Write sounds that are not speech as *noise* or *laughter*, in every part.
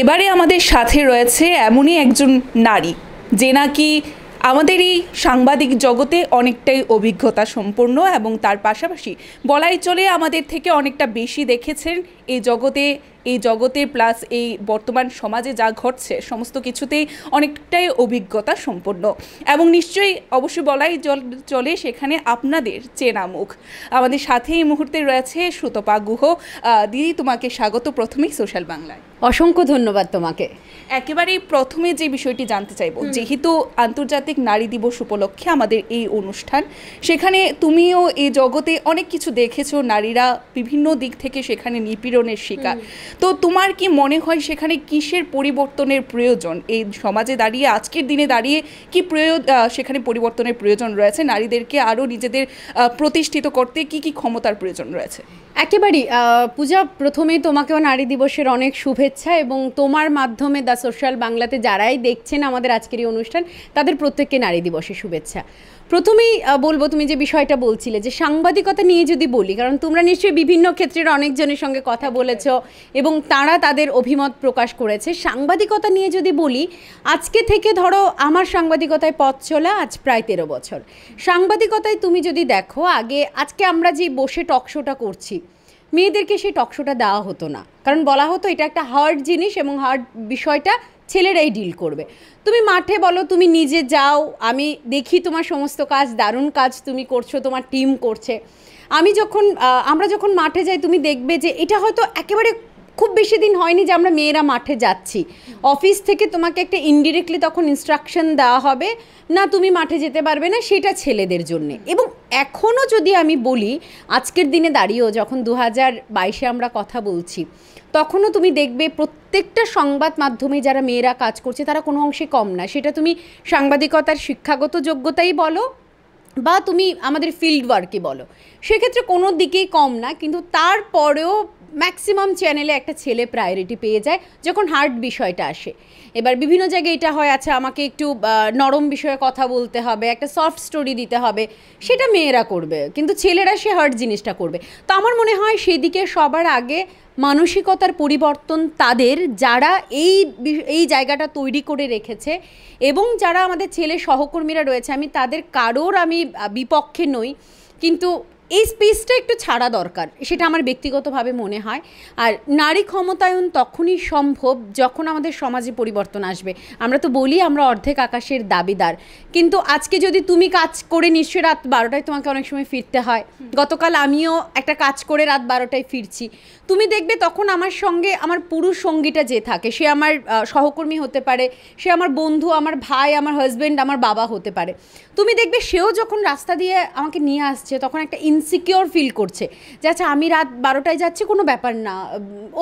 এবারে আমাদের সাথে রয়েছে এমনই একজন নারী যে নাকি আমাদের এই সাংবাদিক জগতে অনেকটাই অভিজ্ঞতা সম্পন্ন এবং তার পাশাপাশি বলাই চলে আমাদের থেকে অনেকটা বেশি দেখেছেন এই জগতে এই জগতে প্লাস এই বর্তমান সমাজে যা ঘটছে সমস্ত কিছুতেই অনেকটাই অভিজ্ঞতা সম্পন্ন এবং নিশ্চয়ই অবশ্যই বলাই চলে সেখানে আপনাদের চেনা মুখ আমাদের সাথে এই মুহূর্তে রয়েছে সুতপা গুহ দিদি তোমাকে স্বাগত প্রথমেই সোশ্যাল বাংলায় অসংখ্য ধন্যবাদ তোমাকে একেবারেই প্রথমে যে বিষয়টি জানতে চাইব যেহেতু আন্তর্জাতিক নারী দিবস উপলক্ষে আমাদের এই অনুষ্ঠান সেখানে তুমিও এই জগতে অনেক কিছু দেখেছো নারীরা বিভিন্ন দিক থেকে সেখানে নিপীড়নের শিকার তো তোমার কি মনে হয় সেখানে কিসের পরিবর্তনের প্রয়োজন এই সমাজে দাঁড়িয়ে আজকের দিনে দাঁড়িয়ে কি প্রয়ো সেখানে পরিবর্তনের প্রয়োজন রয়েছে নারীদেরকে আরও নিজেদের প্রতিষ্ঠিত করতে কি কি ক্ষমতার প্রয়োজন রয়েছে একেবারেই পূজা প্রথমেই তোমাকেও নারী দিবসের অনেক শুভেচ্ছা শুভেচ্ছা এবং তোমার মাধ্যমে দ্য সোশ্যাল বাংলাতে যারাই দেখছেন আমাদের আজকের এই অনুষ্ঠান তাদের প্রত্যেককে নারী দিবসে শুভেচ্ছা প্রথমেই বলবো তুমি যে বিষয়টা বলছিলে যে সাংবাদিকতা নিয়ে যদি বলি কারণ তোমরা নিশ্চয়ই বিভিন্ন ক্ষেত্রের অনেকজনের সঙ্গে কথা বলেছ এবং তারা তাদের অভিমত প্রকাশ করেছে সাংবাদিকতা নিয়ে যদি বলি আজকে থেকে ধরো আমার সাংবাদিকতায় পথ চলা আজ প্রায় তেরো বছর সাংবাদিকতায় তুমি যদি দেখো আগে আজকে আমরা যে বসে টকশোটা করছি মেয়েদেরকে সেই টকশোটা দেওয়া হতো না কারণ বলা হতো এটা একটা হার্ড জিনিস এবং হার্ড বিষয়টা ছেলেরাই ডিল করবে তুমি মাঠে বলো তুমি নিজে যাও আমি দেখি তোমার সমস্ত কাজ দারুণ কাজ তুমি করছো তোমার টিম করছে আমি যখন আমরা যখন মাঠে যাই তুমি দেখবে যে এটা হয়তো একেবারে খুব বেশি দিন হয়নি যে আমরা মেয়েরা মাঠে যাচ্ছি অফিস থেকে তোমাকে একটা ইনডিরেক্টলি তখন ইনস্ট্রাকশন দেওয়া হবে না তুমি মাঠে যেতে পারবে না সেটা ছেলেদের জন্যে এবং এখনও যদি আমি বলি আজকের দিনে দাঁড়িয়েও যখন দু হাজার বাইশে আমরা কথা বলছি তখনও তুমি দেখবে প্রত্যেকটা সংবাদ মাধ্যমে যারা মেয়েরা কাজ করছে তারা কোনো অংশে কম না সেটা তুমি সাংবাদিকতার শিক্ষাগত যোগ্যতাই বলো বা তুমি আমাদের ফিল্ড ওয়ার্কে বলো সেক্ষেত্রে কোনো দিকেই কম না কিন্তু তারপরেও ম্যাক্সিমাম চ্যানেলে একটা ছেলে প্রায়োরিটি পেয়ে যায় যখন হার্ড বিষয়টা আসে এবার বিভিন্ন জায়গায় এটা হয় আছে আচ্ছা, আমাকে একটু নরম বিষয়ে কথা বলতে হবে একটা সফট স্টোরি দিতে হবে সেটা মেয়েরা করবে কিন্তু ছেলেরা সে হার্ড জিনিসটা করবে তো আমার মনে হয় সেদিকে সবার আগে মানসিকতার পরিবর্তন তাদের যারা এই এই জায়গাটা তৈরি করে রেখেছে এবং যারা আমাদের ছেলে সহকর্মীরা রয়েছে আমি তাদের কারোর আমি বিপক্ষে নই কিন্তু এই স্পেসটা একটু ছাড়া দরকার সেটা আমার ব্যক্তিগতভাবে মনে হয় আর নারী ক্ষমতায়ন তখনই সম্ভব যখন আমাদের সমাজে পরিবর্তন আসবে আমরা তো বলি আমরা অর্ধেক আকাশের দাবিদার কিন্তু আজকে যদি তুমি কাজ করে নিশ্চয় রাত বারোটায় তোমাকে অনেক সময় ফিরতে হয় গতকাল আমিও একটা কাজ করে রাত বারোটায় ফিরছি তুমি দেখবে তখন আমার সঙ্গে আমার পুরুষ সঙ্গীটা যে থাকে সে আমার সহকর্মী হতে পারে সে আমার বন্ধু আমার ভাই আমার হাজব্যান্ড আমার বাবা হতে পারে তুমি দেখবে সেও যখন রাস্তা দিয়ে আমাকে নিয়ে আসছে তখন একটা ইন ইনসিকিওর ফিল করছে যে আচ্ছা আমি রাত বারোটায় যাচ্ছি কোনো ব্যাপার না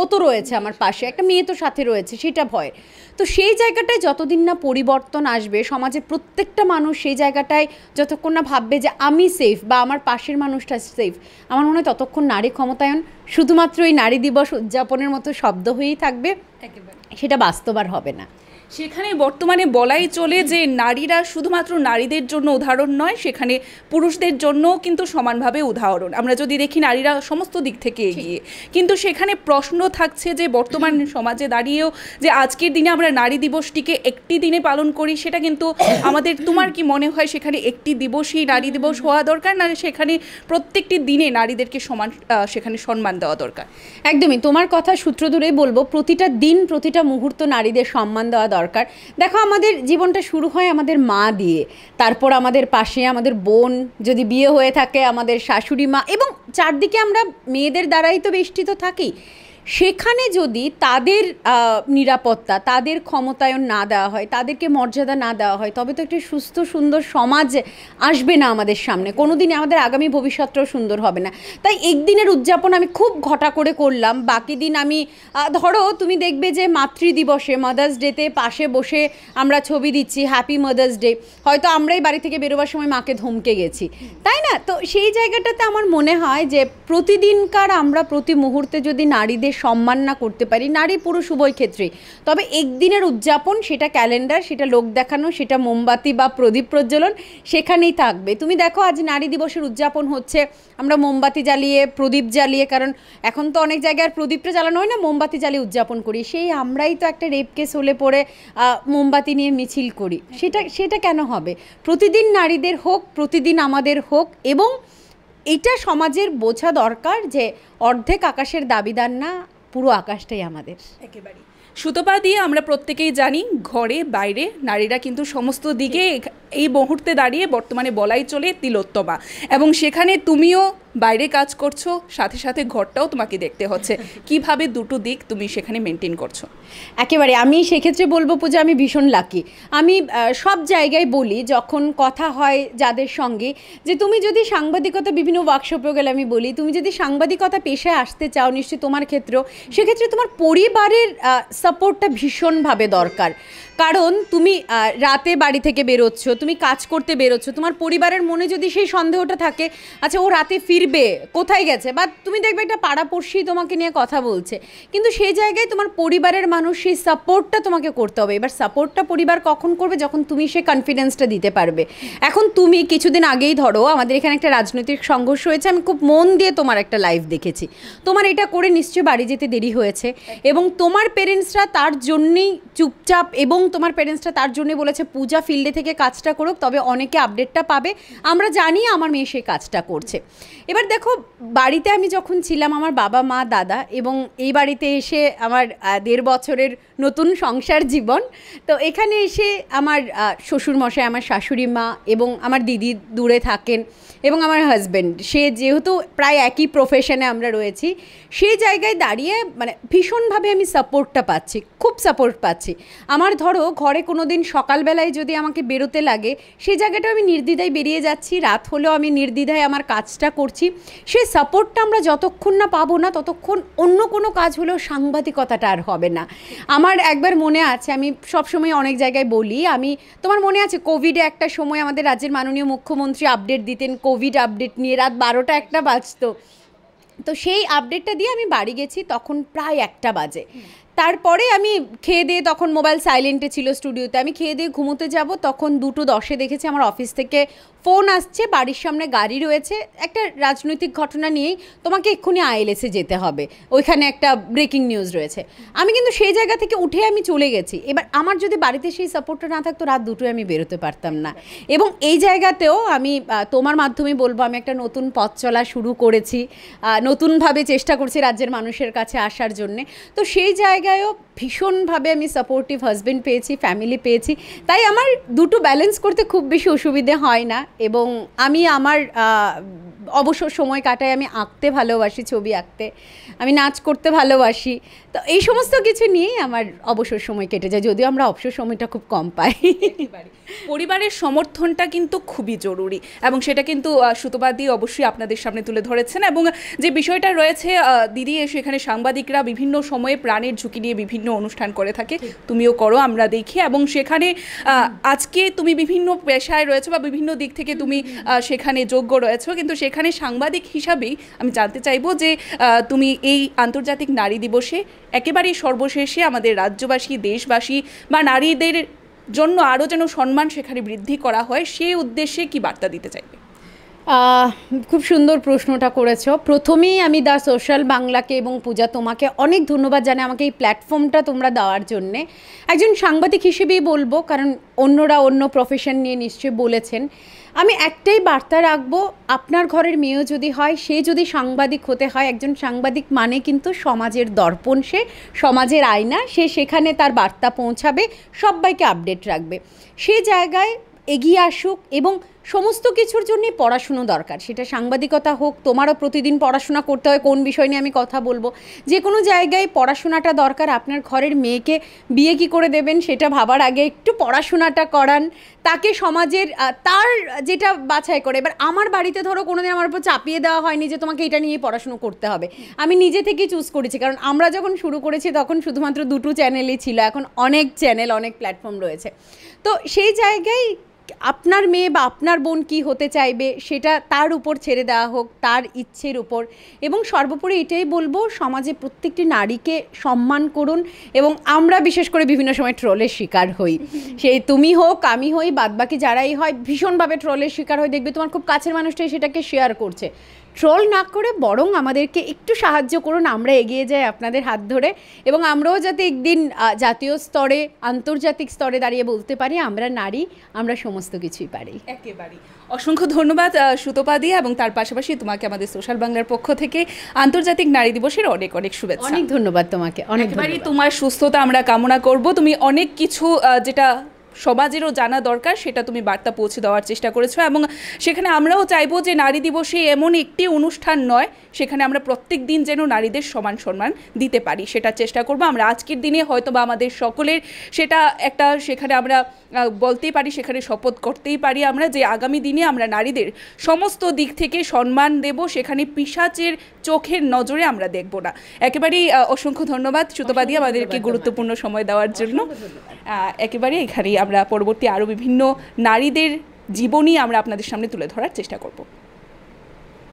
ও তো রয়েছে আমার পাশে একটা মেয়ে তো সাথে রয়েছে সেটা ভয় তো সেই জায়গাটায় যতদিন না পরিবর্তন আসবে সমাজে প্রত্যেকটা মানুষ সেই জায়গাটায় যতক্ষণ না ভাববে যে আমি সেফ বা আমার পাশের মানুষটা সেফ আমার মনে হয় ততক্ষণ নারী ক্ষমতায়ন শুধুমাত্র এই নারী দিবস উদযাপনের মতো শব্দ হয়েই থাকবে সেটা বাস্তব আর হবে না সেখানে বর্তমানে বলাই চলে যে নারীরা শুধুমাত্র নারীদের জন্য উদাহরণ নয় সেখানে পুরুষদের জন্য কিন্তু সমানভাবে উদাহরণ আমরা যদি দেখি নারীরা সমস্ত দিক থেকে এগিয়ে কিন্তু সেখানে প্রশ্ন থাকছে যে বর্তমান সমাজে দাঁড়িয়েও যে আজকের দিনে আমরা নারী দিবসটিকে একটি দিনে পালন করি সেটা কিন্তু আমাদের তোমার কি মনে হয় সেখানে একটি দিবসই নারী দিবস হওয়া দরকার না সেখানে প্রত্যেকটি দিনে নারীদেরকে সমান সেখানে সম্মান দেওয়া দরকার একদমই তোমার কথা সূত্র ধরেই বলবো প্রতিটা দিন প্রতিটা মুহূর্ত নারীদের সম্মান দেওয়া দরকার দরকার দেখো আমাদের জীবনটা শুরু হয় আমাদের মা দিয়ে তারপর আমাদের পাশে আমাদের বোন যদি বিয়ে হয়ে থাকে আমাদের শাশুড়ি মা এবং চারদিকে আমরা মেয়েদের দ্বারাই তো বেষ্টিত থাকি সেখানে যদি তাদের নিরাপত্তা তাদের ক্ষমতায়ন না দেওয়া হয় তাদেরকে মর্যাদা না দেওয়া হয় তবে তো একটি সুস্থ সুন্দর সমাজ আসবে না আমাদের সামনে কোনো দিনই আমাদের আগামী ভবিষ্যৎটাও সুন্দর হবে না তাই একদিনের উদযাপন আমি খুব ঘটা করে করলাম বাকি দিন আমি ধরো তুমি দেখবে যে মাতৃদিবসে মাদার্স ডেতে পাশে বসে আমরা ছবি দিচ্ছি হ্যাপি মাদার্স ডে হয়তো আমরাই বাড়ি থেকে বেরোবার সময় মাকে ধমকে গেছি তাই না তো সেই জায়গাটাতে আমার মনে হয় যে প্রতিদিনকার আমরা প্রতি মুহূর্তে যদি নারীদের সম্মান না করতে পারি নারী পুরুষ উভয় ক্ষেত্রে তবে একদিনের উদযাপন সেটা ক্যালেন্ডার সেটা লোক দেখানো সেটা মোমবাতি বা প্রদীপ প্রজ্বলন সেখানেই থাকবে তুমি দেখো আজ নারী দিবসের উদযাপন হচ্ছে আমরা মোমবাতি জ্বালিয়ে প্রদীপ জ্বালিয়ে কারণ এখন তো অনেক জায়গায় আর প্রদীপটা জ্বালানো হয় না মোমবাতি জ্বালিয়ে উদযাপন করি সেই আমরাই তো একটা রেপ কেস হলে পরে মোমবাতি নিয়ে মিছিল করি সেটা সেটা কেন হবে প্রতিদিন নারীদের হোক প্রতিদিন আমাদের হোক এবং এটা সমাজের বোঝা দরকার যে অর্ধেক আকাশের দাবিদার না পুরো আকাশটাই আমাদের একেবারেই সুতোপা দিয়ে আমরা প্রত্যেকেই জানি ঘরে বাইরে নারীরা কিন্তু সমস্ত দিকে এই মুহূর্তে দাঁড়িয়ে বর্তমানে বলাই চলে তিলোত্তমা এবং সেখানে তুমিও বাইরে কাজ করছো সাথে সাথে ঘরটাও তোমাকে দেখতে হচ্ছে *laughs* কিভাবে দুটো দিক তুমি সেখানে মেনটেন করছো একেবারে আমি সেক্ষেত্রে বলবো পূজা আমি ভীষণ লাকি আমি সব জায়গায় বলি যখন কথা হয় যাদের সঙ্গে যে তুমি যদি সাংবাদিকতা বিভিন্ন ওয়ার্কশপেও গেলে আমি বলি তুমি যদি সাংবাদিকতা পেশায় আসতে চাও নিশ্চয়ই তোমার ক্ষেত্রেও সেক্ষেত্রে তোমার পরিবারের সাপোর্টটা ভীষণভাবে দরকার কারণ তুমি রাতে বাড়ি থেকে বেরোচ্ছ তুমি কাজ করতে বেরোচ্ছ তোমার পরিবারের মনে যদি সেই সন্দেহটা থাকে আচ্ছা ও রাতে ফিরবে কোথায় গেছে বা তুমি দেখবে একটা পাড়াপড়শি তোমাকে নিয়ে কথা বলছে কিন্তু সেই জায়গায় তোমার পরিবারের মানুষ সেই সাপোর্টটা তোমাকে করতে হবে এবার সাপোর্টটা পরিবার কখন করবে যখন তুমি সে কনফিডেন্সটা দিতে পারবে এখন তুমি কিছুদিন আগেই ধরো আমাদের এখানে একটা রাজনৈতিক সংঘর্ষ হয়েছে আমি খুব মন দিয়ে তোমার একটা লাইফ দেখেছি তোমার এটা করে নিশ্চয়ই বাড়ি যেতে দেরি হয়েছে এবং তোমার পেরেন্টসরা তার জন্যেই চুপচাপ এবং তোমার প্যারেন্টসরা তার জন্য বলেছে পূজা ফিল্ডে থেকে কাজটা করুক তবে অনেকে আপডেটটা পাবে আমরা জানি আমার মেয়ে সেই কাজটা করছে এবার দেখো বাড়িতে আমি যখন ছিলাম আমার বাবা মা দাদা এবং এই বাড়িতে এসে আমার দেড় বছরের নতুন সংসার জীবন তো এখানে এসে আমার শ্বশুরমশাই আমার শাশুড়ি মা এবং আমার দিদি দূরে থাকেন এবং আমার হাজব্যান্ড সে যেহেতু প্রায় একই প্রফেশনে আমরা রয়েছি সেই জায়গায় দাঁড়িয়ে মানে ভীষণভাবে আমি সাপোর্টটা পাচ্ছি খুব সাপোর্ট পাচ্ছি আমার ধরো ধরো ঘরে কোনো দিন সকালবেলায় যদি আমাকে বেরোতে লাগে সেই জায়গাটা আমি নির্দ্বিধায় বেরিয়ে যাচ্ছি রাত হলেও আমি নির্দ্বিধায় আমার কাজটা করছি সেই সাপোর্টটা আমরা যতক্ষণ না পাবো না ততক্ষণ অন্য কোনো কাজ হলেও সাংবাদিকতাটা আর হবে না আমার একবার মনে আছে আমি সবসময় অনেক জায়গায় বলি আমি তোমার মনে আছে কোভিডে একটা সময় আমাদের রাজ্যের মাননীয় মুখ্যমন্ত্রী আপডেট দিতেন কোভিড আপডেট নিয়ে রাত বারোটা একটা বাজতো তো সেই আপডেটটা দিয়ে আমি বাড়ি গেছি তখন প্রায় একটা বাজে তারপরে আমি খেয়ে দিয়ে তখন মোবাইল সাইলেন্টে ছিল স্টুডিওতে আমি খেয়ে দিয়ে ঘুমোতে যাব তখন দুটো দশে দেখেছি আমার অফিস থেকে ফোন আসছে বাড়ির সামনে গাড়ি রয়েছে একটা রাজনৈতিক ঘটনা নিয়েই তোমাকে এক্ষুনি আইএলএসে যেতে হবে ওইখানে একটা ব্রেকিং নিউজ রয়েছে আমি কিন্তু সেই জায়গা থেকে উঠে আমি চলে গেছি এবার আমার যদি বাড়িতে সেই সাপোর্টটা না থাকতো রাত দুটোয় আমি বেরোতে পারতাম না এবং এই জায়গাতেও আমি তোমার মাধ্যমে বলবো আমি একটা নতুন পথ চলা শুরু করেছি নতুনভাবে চেষ্টা করছি রাজ্যের মানুষের কাছে আসার জন্যে তো সেই জায়গা জায়গায়ও ভীষণভাবে আমি সাপোর্টিভ হাজব্যান্ড পেয়েছি ফ্যামিলি পেয়েছি তাই আমার দুটো ব্যালেন্স করতে খুব বেশি অসুবিধে হয় না এবং আমি আমার অবসর সময় কাটাই আমি আঁকতে ভালোবাসি ছবি আঁকতে আমি নাচ করতে ভালোবাসি তো এই সমস্ত কিছু নিয়েই আমার অবসর সময় কেটে যায় যদিও আমরা অবসর সময়টা খুব কম পাই পরিবারের সমর্থনটা কিন্তু খুবই জরুরি এবং সেটা কিন্তু সুতবাদী অবশ্যই আপনাদের সামনে তুলে ধরেছেন এবং যে বিষয়টা রয়েছে দিদি সেখানে সাংবাদিকরা বিভিন্ন সময়ে প্রাণের ঝুঁকি নিয়ে বিভিন্ন অনুষ্ঠান করে থাকে তুমিও করো আমরা দেখি এবং সেখানে আজকে তুমি বিভিন্ন পেশায় রয়েছে বা বিভিন্ন দিক থেকে তুমি সেখানে যোগ্য রয়েছে কিন্তু সেখানে সেখানে সাংবাদিক হিসাবেই আমি জানতে চাইব যে তুমি এই আন্তর্জাতিক নারী দিবসে একেবারে সর্বশেষে আমাদের রাজ্যবাসী দেশবাসী বা নারীদের জন্য আরও যেন সম্মান সেখানে বৃদ্ধি করা হয় সেই উদ্দেশ্যে কি বার্তা দিতে চাইবে খুব সুন্দর প্রশ্নটা করেছ প্রথমেই আমি দা সোশ্যাল বাংলাকে এবং পূজা তোমাকে অনেক ধন্যবাদ জানাই আমাকে এই প্ল্যাটফর্মটা তোমরা দেওয়ার জন্যে একজন সাংবাদিক হিসেবেই বলবো কারণ অন্যরা অন্য প্রফেশন নিয়ে নিশ্চয়ই বলেছেন আমি একটাই বার্তা রাখবো আপনার ঘরের মেয়েও যদি হয় সে যদি সাংবাদিক হতে হয় একজন সাংবাদিক মানে কিন্তু সমাজের দর্পণ সে সমাজের আয়না সে সেখানে তার বার্তা পৌঁছাবে সবাইকে আপডেট রাখবে সে জায়গায় এগিয়ে আসুক এবং সমস্ত কিছুর জন্য পড়াশুনো দরকার সেটা সাংবাদিকতা হোক তোমারও প্রতিদিন পড়াশোনা করতে হয় কোন বিষয় নিয়ে আমি কথা বলবো যে কোনো জায়গায় পড়াশোনাটা দরকার আপনার ঘরের মেয়েকে বিয়ে কি করে দেবেন সেটা ভাবার আগে একটু পড়াশোনাটা করান তাকে সমাজের তার যেটা বাছাই করে এবার আমার বাড়িতে ধরো কোনো দিন আমার উপর চাপিয়ে দেওয়া হয়নি যে তোমাকে এটা নিয়ে পড়াশুনো করতে হবে আমি নিজে থেকেই চুজ করেছি কারণ আমরা যখন শুরু করেছি তখন শুধুমাত্র দুটো চ্যানেলই ছিল এখন অনেক চ্যানেল অনেক প্ল্যাটফর্ম রয়েছে তো সেই জায়গায় আপনার মেয়ে বা আপনার বোন কি হতে চাইবে সেটা তার উপর ছেড়ে দেওয়া হোক তার ইচ্ছের উপর এবং সর্বোপরি এটাই বলবো সমাজে প্রত্যেকটি নারীকে সম্মান করুন এবং আমরা বিশেষ করে বিভিন্ন সময় ট্রলের শিকার হই *laughs* সেই তুমি হোক আমি হই বাদবাকি যারাই হয় ভীষণভাবে ট্রলের শিকার হয় দেখবে তোমার খুব কাছের মানুষটাই সেটাকে শেয়ার করছে ট্রল না করে বরং আমাদেরকে একটু সাহায্য করুন আমরা এগিয়ে যাই আপনাদের হাত ধরে এবং আমরাও যাতে একদিন জাতীয় স্তরে আন্তর্জাতিক স্তরে দাঁড়িয়ে বলতে পারি আমরা নারী আমরা সমস্ত কিছুই পারি একেবারেই অসংখ্য ধন্যবাদ সুতোপা দিয়ে এবং তার পাশাপাশি তোমাকে আমাদের সোশ্যাল বাংলার পক্ষ থেকে আন্তর্জাতিক নারী দিবসের অনেক অনেক শুভেচ্ছা অনেক ধন্যবাদ তোমাকে অনেকবারই তোমার সুস্থতা আমরা কামনা করব তুমি অনেক কিছু যেটা সমাজেরও জানা দরকার সেটা তুমি বার্তা পৌঁছে দেওয়ার চেষ্টা করেছো এবং সেখানে আমরাও চাইবো যে নারী দিবসে এমন একটি অনুষ্ঠান নয় সেখানে আমরা প্রত্যেক দিন যেন নারীদের সমান সম্মান দিতে পারি সেটা চেষ্টা করব আমরা আজকের দিনে হয়তো বা আমাদের সকলের সেটা একটা সেখানে আমরা বলতেই পারি সেখানে শপথ করতেই পারি আমরা যে আগামী দিনে আমরা নারীদের সমস্ত দিক থেকে সম্মান দেব সেখানে পিসাচের চোখের নজরে আমরা দেখব না একেবারেই অসংখ্য ধন্যবাদ সুতপাদি আমাদেরকে গুরুত্বপূর্ণ সময় দেওয়ার জন্য একেবারে এখানেই আমরা পরবর্তী আরও বিভিন্ন নারীদের জীবনী আমরা আপনাদের সামনে তুলে ধরার চেষ্টা করব